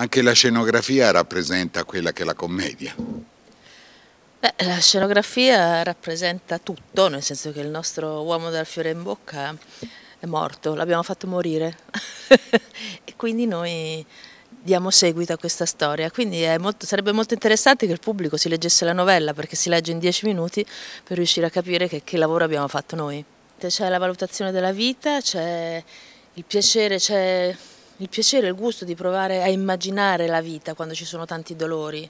Anche la scenografia rappresenta quella che è la commedia. Beh, la scenografia rappresenta tutto, nel senso che il nostro uomo dal fiore in bocca è morto, l'abbiamo fatto morire e quindi noi diamo seguito a questa storia. Quindi molto, sarebbe molto interessante che il pubblico si leggesse la novella perché si legge in dieci minuti per riuscire a capire che, che lavoro abbiamo fatto noi. C'è la valutazione della vita, c'è il piacere, c'è il piacere e il gusto di provare a immaginare la vita quando ci sono tanti dolori,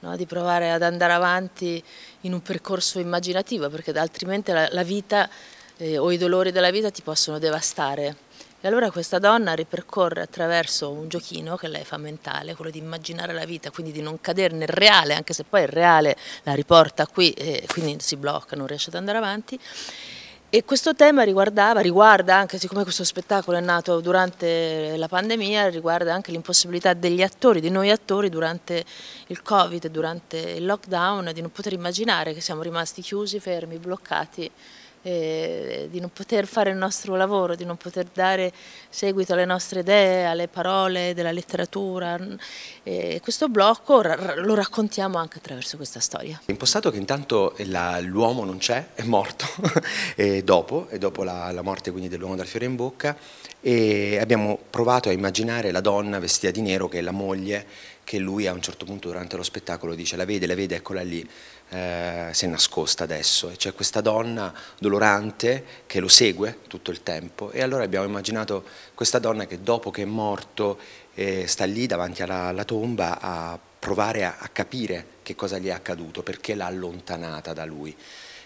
no? di provare ad andare avanti in un percorso immaginativo, perché altrimenti la, la vita eh, o i dolori della vita ti possono devastare. E allora questa donna ripercorre attraverso un giochino che lei fa mentale, quello di immaginare la vita, quindi di non cadere nel reale, anche se poi il reale la riporta qui e eh, quindi si blocca, non riesce ad andare avanti. E questo tema riguardava, riguarda anche, siccome questo spettacolo è nato durante la pandemia, riguarda anche l'impossibilità degli attori, di noi attori durante il Covid, durante il lockdown, di non poter immaginare che siamo rimasti chiusi, fermi, bloccati eh, di non poter fare il nostro lavoro, di non poter dare seguito alle nostre idee, alle parole della letteratura. Eh, questo blocco lo raccontiamo anche attraverso questa storia. È impostato che intanto eh, l'uomo non c'è, è morto, e dopo, e dopo la, la morte quindi dell'uomo dal fiore in bocca, e abbiamo provato a immaginare la donna vestita di nero che è la moglie che lui a un certo punto durante lo spettacolo dice la vede, la vede, eccola lì, eh, si è nascosta adesso e c'è questa donna dolorante che lo segue tutto il tempo e allora abbiamo immaginato questa donna che dopo che è morto eh, sta lì davanti alla, alla tomba a provare a, a capire che cosa gli è accaduto, perché l'ha allontanata da lui.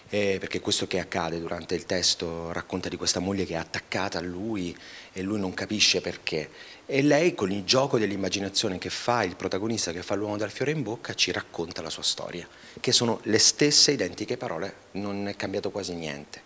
Eh, perché questo che accade durante il testo racconta di questa moglie che è attaccata a lui e lui non capisce perché. E lei con il gioco dell'immaginazione che fa il protagonista, che fa l'uomo dal fiore in bocca, ci racconta la sua storia, che sono le stesse identiche parole, non è cambiato quasi niente.